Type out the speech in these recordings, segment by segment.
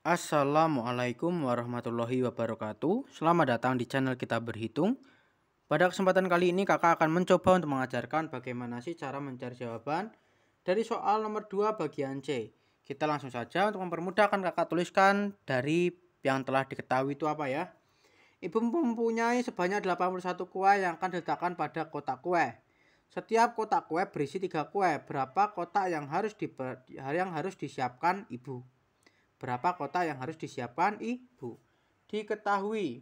Assalamualaikum warahmatullahi wabarakatuh Selamat datang di channel kita berhitung Pada kesempatan kali ini kakak akan mencoba untuk mengajarkan bagaimana sih cara mencari jawaban Dari soal nomor 2 bagian C Kita langsung saja untuk mempermudahkan kakak tuliskan dari yang telah diketahui itu apa ya Ibu mempunyai sebanyak 81 kue yang akan diletakkan pada kotak kue setiap kotak kue berisi tiga kue. Berapa kotak yang harus di yang harus disiapkan ibu? Berapa kota yang harus disiapkan ibu? Diketahui.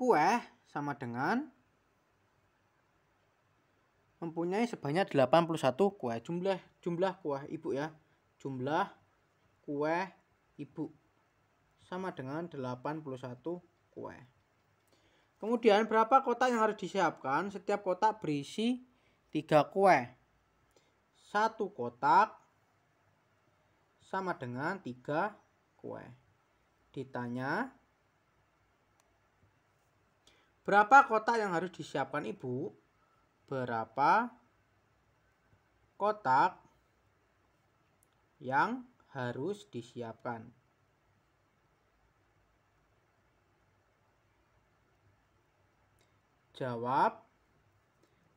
Kue sama dengan mempunyai sebanyak 81 kue. Jumlah jumlah kue ibu ya. Jumlah kue ibu sama dengan 81 kue. Kemudian berapa kotak yang harus disiapkan? Setiap kotak berisi tiga kue. Satu kotak sama dengan tiga kue. Ditanya, berapa kotak yang harus disiapkan ibu? Berapa kotak yang harus disiapkan? Jawab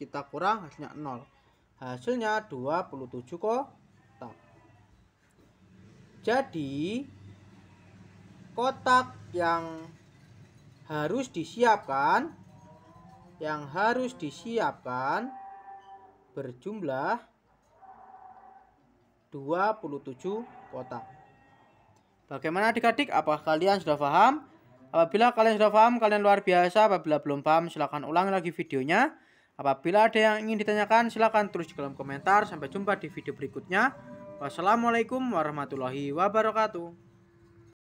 kita kurang hasilnya 0 hasilnya 27 kotak jadi kotak yang harus disiapkan yang harus disiapkan berjumlah 27 kotak Bagaimana adik-adik? Apakah kalian sudah paham? Apabila kalian sudah paham, kalian luar biasa. Apabila belum paham, silahkan ulangi lagi videonya. Apabila ada yang ingin ditanyakan, silahkan tulis di kolom komentar. Sampai jumpa di video berikutnya. Wassalamualaikum warahmatullahi wabarakatuh.